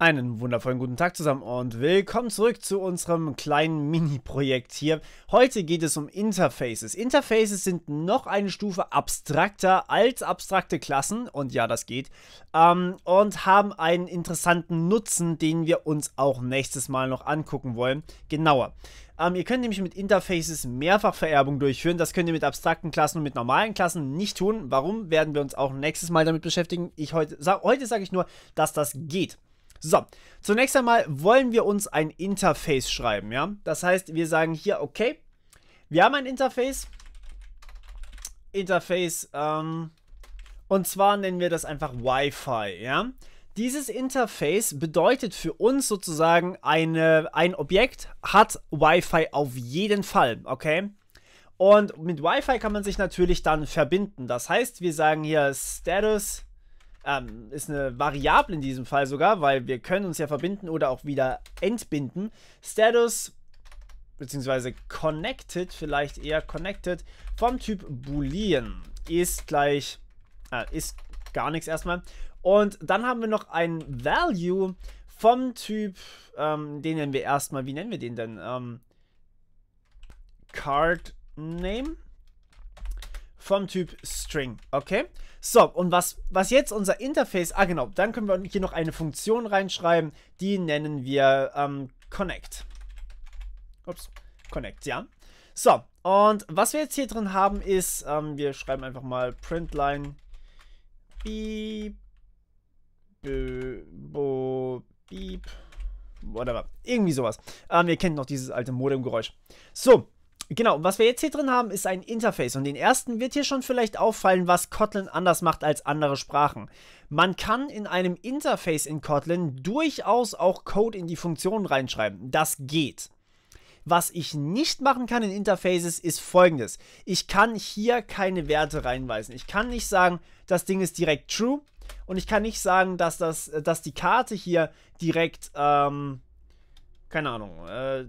Einen wundervollen guten Tag zusammen und willkommen zurück zu unserem kleinen Mini-Projekt hier. Heute geht es um Interfaces. Interfaces sind noch eine Stufe abstrakter als abstrakte Klassen, und ja, das geht, ähm, und haben einen interessanten Nutzen, den wir uns auch nächstes Mal noch angucken wollen, genauer. Ähm, ihr könnt nämlich mit Interfaces Mehrfachvererbung durchführen. Das könnt ihr mit abstrakten Klassen und mit normalen Klassen nicht tun. Warum, werden wir uns auch nächstes Mal damit beschäftigen. Ich heute, sa heute sage ich nur, dass das geht. So, zunächst einmal wollen wir uns ein Interface schreiben, ja? Das heißt, wir sagen hier, okay, wir haben ein Interface. Interface, ähm, und zwar nennen wir das einfach Wi-Fi, ja? Dieses Interface bedeutet für uns sozusagen, eine, ein Objekt hat Wi-Fi auf jeden Fall, okay? Und mit Wi-Fi kann man sich natürlich dann verbinden. Das heißt, wir sagen hier Status ähm, ist eine Variable in diesem Fall sogar, weil wir können uns ja verbinden oder auch wieder entbinden. Status beziehungsweise connected, vielleicht eher connected, vom Typ Boolean ist gleich, äh, ist gar nichts erstmal. Und dann haben wir noch ein Value vom Typ, ähm, den nennen wir erstmal, wie nennen wir den denn? Ähm, Card Name vom Typ String. Okay? So, und was, was jetzt unser Interface... Ah, genau. Dann können wir hier noch eine Funktion reinschreiben. Die nennen wir ähm, Connect. Ups. Connect, ja. So, und was wir jetzt hier drin haben ist... Ähm, wir schreiben einfach mal Printline beep, be, bo, beep, whatever. Irgendwie sowas. Ähm, ihr kennt noch dieses alte Modemgeräusch. So, Genau, was wir jetzt hier drin haben, ist ein Interface und den ersten wird hier schon vielleicht auffallen, was Kotlin anders macht als andere Sprachen. Man kann in einem Interface in Kotlin durchaus auch Code in die Funktionen reinschreiben. Das geht. Was ich nicht machen kann in Interfaces ist folgendes. Ich kann hier keine Werte reinweisen. Ich kann nicht sagen, das Ding ist direkt true und ich kann nicht sagen, dass, das, äh, dass die Karte hier direkt, ähm, keine Ahnung, äh,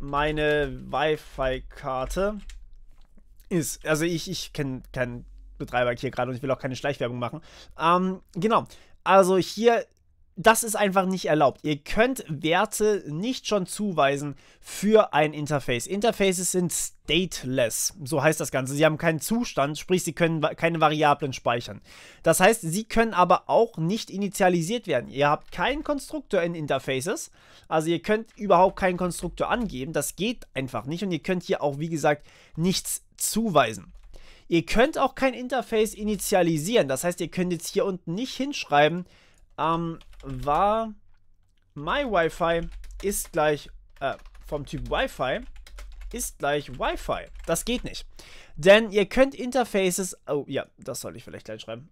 meine Wi-Fi-Karte ist. Also ich, ich kenne keinen Betreiber hier gerade und ich will auch keine Schleichwerbung machen. Ähm, genau. Also hier das ist einfach nicht erlaubt. Ihr könnt Werte nicht schon zuweisen für ein Interface. Interfaces sind stateless, so heißt das Ganze. Sie haben keinen Zustand, sprich, sie können keine Variablen speichern. Das heißt, sie können aber auch nicht initialisiert werden. Ihr habt keinen Konstruktor in Interfaces, also ihr könnt überhaupt keinen Konstruktor angeben. Das geht einfach nicht und ihr könnt hier auch, wie gesagt, nichts zuweisen. Ihr könnt auch kein Interface initialisieren. Das heißt, ihr könnt jetzt hier unten nicht hinschreiben, ähm, war my Wi-Fi ist gleich äh, vom Typ Wi-Fi ist gleich Wi-Fi. Das geht nicht. Denn ihr könnt Interfaces. Oh ja, das sollte ich vielleicht gleich schreiben.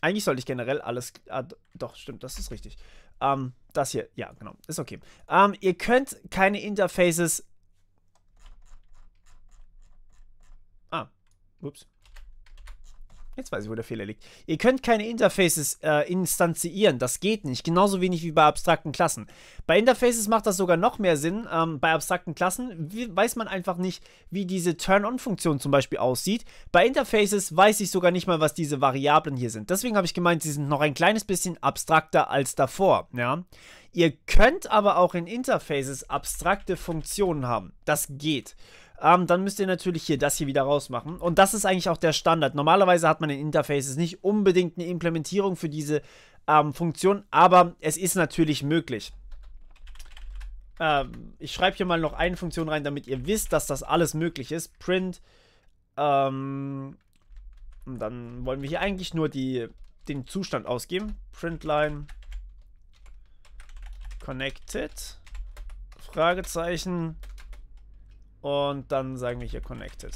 Eigentlich sollte ich generell alles. Ah, doch, stimmt, das ist richtig. Ähm, das hier, ja, genau, ist okay. Ähm, ihr könnt keine Interfaces. Ah, ups, Jetzt weiß ich, wo der Fehler liegt. Ihr könnt keine Interfaces äh, instanzieren. Das geht nicht. Genauso wenig wie bei abstrakten Klassen. Bei Interfaces macht das sogar noch mehr Sinn. Ähm, bei abstrakten Klassen weiß man einfach nicht, wie diese Turn-on-Funktion zum Beispiel aussieht. Bei Interfaces weiß ich sogar nicht mal, was diese Variablen hier sind. Deswegen habe ich gemeint, sie sind noch ein kleines bisschen abstrakter als davor. Ja. Ihr könnt aber auch in Interfaces abstrakte Funktionen haben. Das geht ähm, dann müsst ihr natürlich hier das hier wieder rausmachen. Und das ist eigentlich auch der Standard. Normalerweise hat man in Interfaces nicht unbedingt eine Implementierung für diese ähm, Funktion, aber es ist natürlich möglich. Ähm, ich schreibe hier mal noch eine Funktion rein, damit ihr wisst, dass das alles möglich ist. Print. Ähm, dann wollen wir hier eigentlich nur die, den Zustand ausgeben. Printline connected. Fragezeichen und dann sagen wir hier Connected.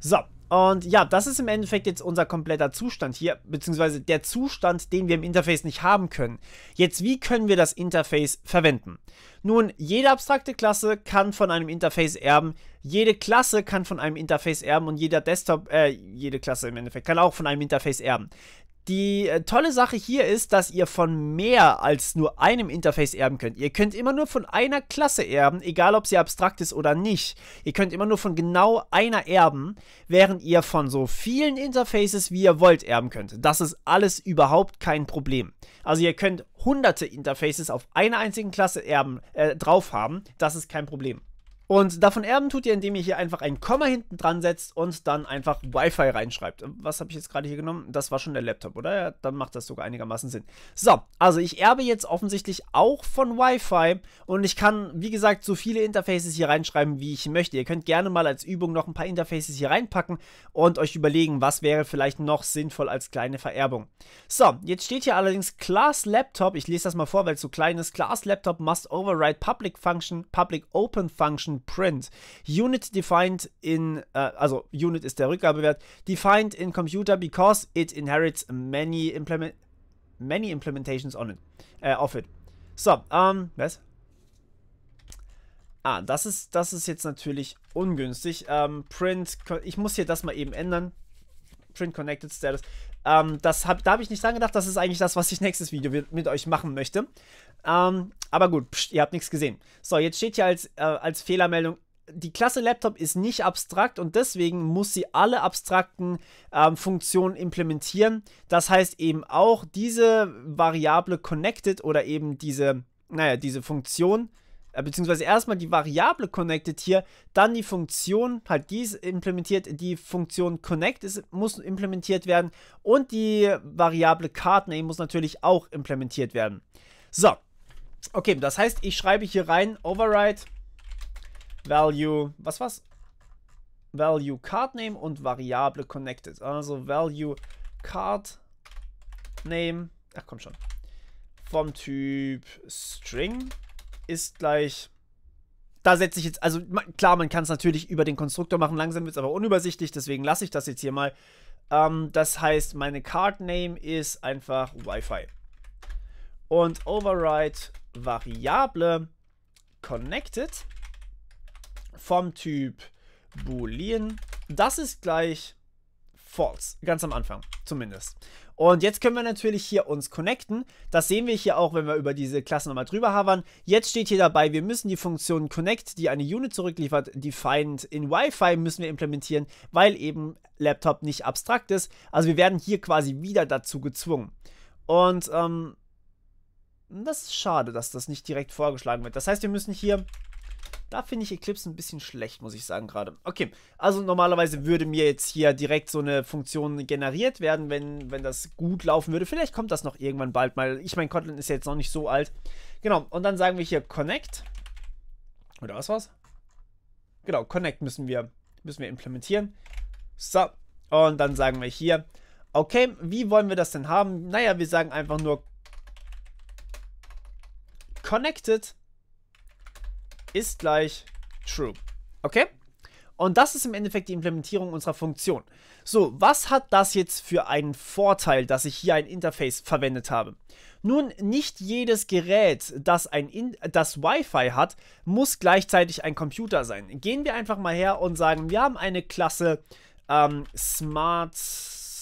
So, und ja, das ist im Endeffekt jetzt unser kompletter Zustand hier, beziehungsweise der Zustand, den wir im Interface nicht haben können. Jetzt, wie können wir das Interface verwenden? Nun, jede abstrakte Klasse kann von einem Interface erben, jede Klasse kann von einem Interface erben und jeder Desktop, äh, jede Klasse im Endeffekt kann auch von einem Interface erben. Die äh, tolle Sache hier ist, dass ihr von mehr als nur einem Interface erben könnt. Ihr könnt immer nur von einer Klasse erben, egal ob sie abstrakt ist oder nicht. Ihr könnt immer nur von genau einer erben, während ihr von so vielen Interfaces, wie ihr wollt, erben könnt. Das ist alles überhaupt kein Problem. Also ihr könnt hunderte Interfaces auf einer einzigen Klasse erben, äh, drauf haben. Das ist kein Problem. Und davon erben tut ihr, indem ihr hier einfach ein Komma hinten dran setzt und dann einfach Wi-Fi reinschreibt. Was habe ich jetzt gerade hier genommen? Das war schon der Laptop, oder? Ja, dann macht das sogar einigermaßen Sinn. So, also ich erbe jetzt offensichtlich auch von Wi-Fi und ich kann, wie gesagt, so viele Interfaces hier reinschreiben, wie ich möchte. Ihr könnt gerne mal als Übung noch ein paar Interfaces hier reinpacken und euch überlegen, was wäre vielleicht noch sinnvoll als kleine Vererbung. So, jetzt steht hier allerdings Class Laptop. Ich lese das mal vor, weil es so klein ist. Class Laptop must override public function, public open function Function Print. Unit defined in, äh, also Unit ist der Rückgabewert, defined in Computer because it inherits many, implement many implementations on it, äh, of it. So, ähm, was? Ah, das ist, das ist jetzt natürlich ungünstig. Ähm, print, ich muss hier das mal eben ändern. Print Connected Status. Ähm, das hab, da habe ich nicht dran gedacht. Das ist eigentlich das, was ich nächstes Video mit, euch machen möchte. Ähm, aber gut, pst, ihr habt nichts gesehen. So, jetzt steht hier als, äh, als Fehlermeldung die Klasse Laptop ist nicht abstrakt und deswegen muss sie alle abstrakten ähm, Funktionen implementieren. Das heißt eben auch diese Variable connected oder eben diese, naja, diese Funktion äh, beziehungsweise erstmal die Variable connected hier, dann die Funktion, halt dies implementiert, die Funktion connect ist, muss implementiert werden und die Variable CardName muss natürlich auch implementiert werden. So, okay, das heißt, ich schreibe hier rein override value, was war's? Value CardName und Variable connected. Also Value CardName, ach komm schon, vom Typ String ist gleich. Da setze ich jetzt, also klar, man kann es natürlich über den Konstruktor machen, langsam wird es aber unübersichtlich, deswegen lasse ich das jetzt hier mal. Ähm, das heißt, meine Card Name ist einfach Wi-Fi. Und Override Variable Connected vom Typ Boolean. Das ist gleich false, ganz am Anfang zumindest. Und jetzt können wir natürlich hier uns connecten. Das sehen wir hier auch, wenn wir über diese Klasse nochmal drüber havern. Jetzt steht hier dabei, wir müssen die Funktion connect, die eine Unit zurückliefert, defined in Wi-Fi müssen wir implementieren, weil eben Laptop nicht abstrakt ist. Also wir werden hier quasi wieder dazu gezwungen. Und ähm, das ist schade, dass das nicht direkt vorgeschlagen wird. Das heißt, wir müssen hier da finde ich Eclipse ein bisschen schlecht, muss ich sagen gerade. Okay, also normalerweise würde mir jetzt hier direkt so eine Funktion generiert werden, wenn, wenn das gut laufen würde. Vielleicht kommt das noch irgendwann bald mal. Ich meine, Kotlin ist jetzt noch nicht so alt. Genau, und dann sagen wir hier Connect. Oder was war's? Genau, Connect müssen wir, müssen wir implementieren. So, und dann sagen wir hier, okay, wie wollen wir das denn haben? Naja, wir sagen einfach nur Connected ist gleich true. Okay? Und das ist im Endeffekt die Implementierung unserer Funktion. So, was hat das jetzt für einen Vorteil, dass ich hier ein Interface verwendet habe? Nun, nicht jedes Gerät, das, ein In das Wi-Fi hat, muss gleichzeitig ein Computer sein. Gehen wir einfach mal her und sagen, wir haben eine Klasse ähm, Smart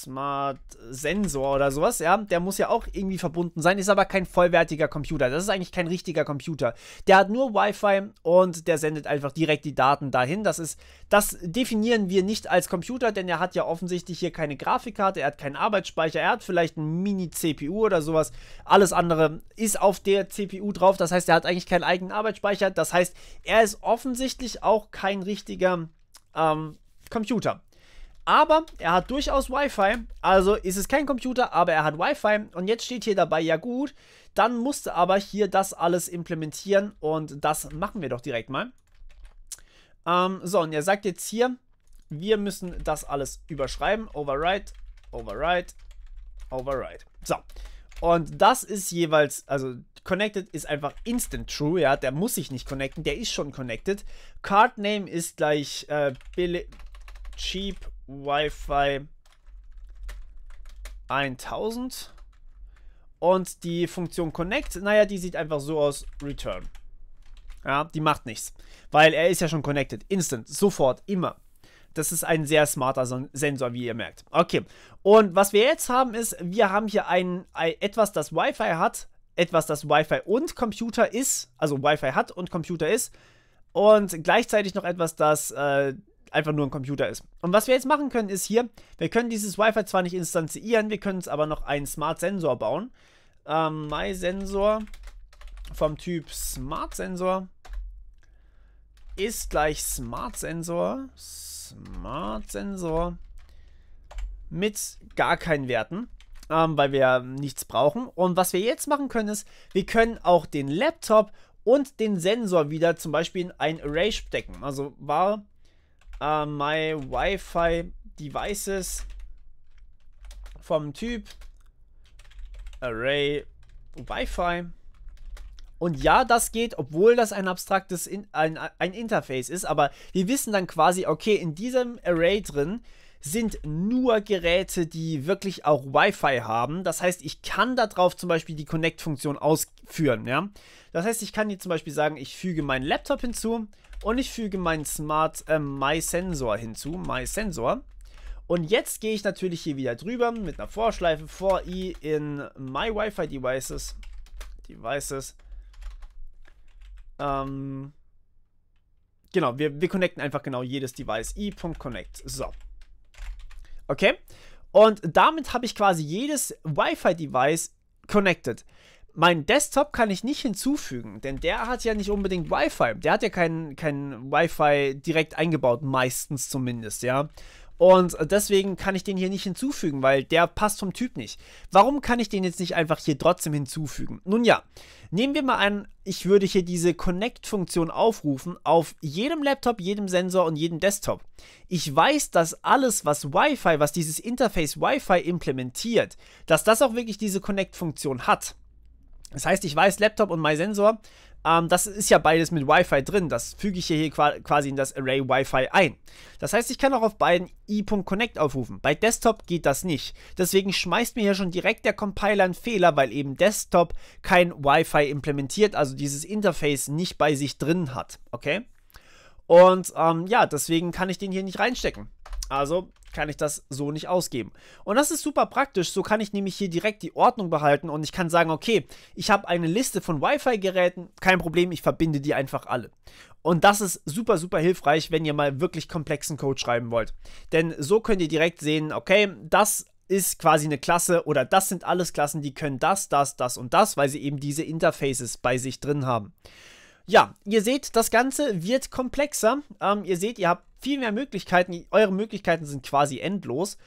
Smart Sensor oder sowas, ja, der muss ja auch irgendwie verbunden sein, ist aber kein vollwertiger Computer. Das ist eigentlich kein richtiger Computer. Der hat nur Wi-Fi und der sendet einfach direkt die Daten dahin. Das ist, das definieren wir nicht als Computer, denn er hat ja offensichtlich hier keine Grafikkarte, er hat keinen Arbeitsspeicher, er hat vielleicht ein Mini-CPU oder sowas. Alles andere ist auf der CPU drauf. Das heißt, er hat eigentlich keinen eigenen Arbeitsspeicher. Das heißt, er ist offensichtlich auch kein richtiger ähm, Computer. Aber er hat durchaus Wi-Fi, also ist es kein Computer, aber er hat Wi-Fi und jetzt steht hier dabei, ja gut, dann musste aber hier das alles implementieren und das machen wir doch direkt mal. Ähm, so, und er sagt jetzt hier, wir müssen das alles überschreiben, override, override, override. So, und das ist jeweils, also connected ist einfach instant true, ja, der muss sich nicht connecten, der ist schon connected. Card Name ist gleich äh, cheap Wi-Fi 1000. Und die Funktion Connect, naja, die sieht einfach so aus, Return. Ja, die macht nichts, weil er ist ja schon connected, instant, sofort, immer. Das ist ein sehr smarter Sensor, wie ihr merkt. Okay, und was wir jetzt haben ist, wir haben hier ein, ein etwas, das Wi-Fi hat, etwas, das Wi-Fi und Computer ist, also Wi-Fi hat und Computer ist, und gleichzeitig noch etwas, das äh, einfach nur ein Computer ist. Und was wir jetzt machen können, ist hier, wir können dieses Wi-Fi zwar nicht instanzieren, wir können uns aber noch einen Smart-Sensor bauen. Ähm, MySensor vom Typ Smart-Sensor ist gleich Smart-Sensor, Smart-Sensor mit gar keinen Werten. Ähm, weil wir nichts brauchen. Und was wir jetzt machen können, ist, wir können auch den Laptop und den Sensor wieder zum Beispiel in ein Array stecken. Also war uh, My Wi-Fi Devices vom Typ Array Wi-Fi. Und ja, das geht, obwohl das ein abstraktes in, ein, ein Interface ist, aber wir wissen dann quasi, okay, in diesem Array drin sind nur Geräte, die wirklich auch Wi-Fi haben. Das heißt, ich kann darauf zum Beispiel die Connect-Funktion ausführen. Ja? Das heißt, ich kann hier zum Beispiel sagen, ich füge meinen Laptop hinzu und ich füge meinen Smart äh, Sensor hinzu, My Sensor. Und jetzt gehe ich natürlich hier wieder drüber mit einer Vorschleife vor i in My Wi-Fi Devices. Devices. Ähm, genau, wir, wir connecten einfach genau jedes Device i.connect. So. Okay. Und damit habe ich quasi jedes Wi-Fi-Device connected. Mein Desktop kann ich nicht hinzufügen, denn der hat ja nicht unbedingt Wi-Fi. Der hat ja keinen kein Wi-Fi direkt eingebaut, meistens zumindest, ja. Und deswegen kann ich den hier nicht hinzufügen, weil der passt vom Typ nicht. Warum kann ich den jetzt nicht einfach hier trotzdem hinzufügen? Nun ja, nehmen wir mal an, ich würde hier diese Connect-Funktion aufrufen auf jedem Laptop, jedem Sensor und jedem Desktop. Ich weiß, dass alles, was Wi-Fi, was dieses Interface Wi-Fi implementiert, dass das auch wirklich diese Connect-Funktion hat. Das heißt, ich weiß, Laptop und MySensor, ähm, das ist ja beides mit Wi-Fi drin. Das füge ich hier quasi in das Array Wi-Fi ein. Das heißt, ich kann auch auf beiden i.connect aufrufen. Bei Desktop geht das nicht. Deswegen schmeißt mir hier schon direkt der Compiler einen Fehler, weil eben Desktop kein Wi-Fi implementiert, also dieses Interface nicht bei sich drin hat. Okay? Und ähm, ja, deswegen kann ich den hier nicht reinstecken. Also kann ich das so nicht ausgeben. Und das ist super praktisch. So kann ich nämlich hier direkt die Ordnung behalten und ich kann sagen, okay, ich habe eine Liste von Wi-Fi-Geräten, kein Problem, ich verbinde die einfach alle. Und das ist super, super hilfreich, wenn ihr mal wirklich komplexen Code schreiben wollt. Denn so könnt ihr direkt sehen, okay, das ist quasi eine Klasse oder das sind alles Klassen, die können das, das, das und das, weil sie eben diese Interfaces bei sich drin haben. Ja, ihr seht, das Ganze wird komplexer. Ähm, ihr seht, ihr habt viel mehr Möglichkeiten. Eure Möglichkeiten sind quasi endlos.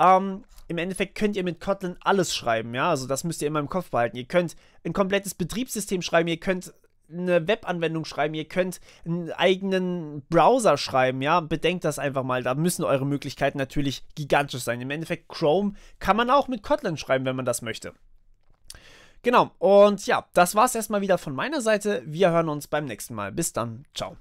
Ähm, Im Endeffekt könnt ihr mit Kotlin alles schreiben, ja. Also das müsst ihr immer im Kopf behalten. Ihr könnt ein komplettes Betriebssystem schreiben, ihr könnt eine Webanwendung schreiben, ihr könnt einen eigenen Browser schreiben, ja, bedenkt das einfach mal, da müssen eure Möglichkeiten natürlich gigantisch sein. Im Endeffekt Chrome kann man auch mit Kotlin schreiben, wenn man das möchte. Genau, und ja, das war es erstmal wieder von meiner Seite. Wir hören uns beim nächsten Mal. Bis dann, ciao.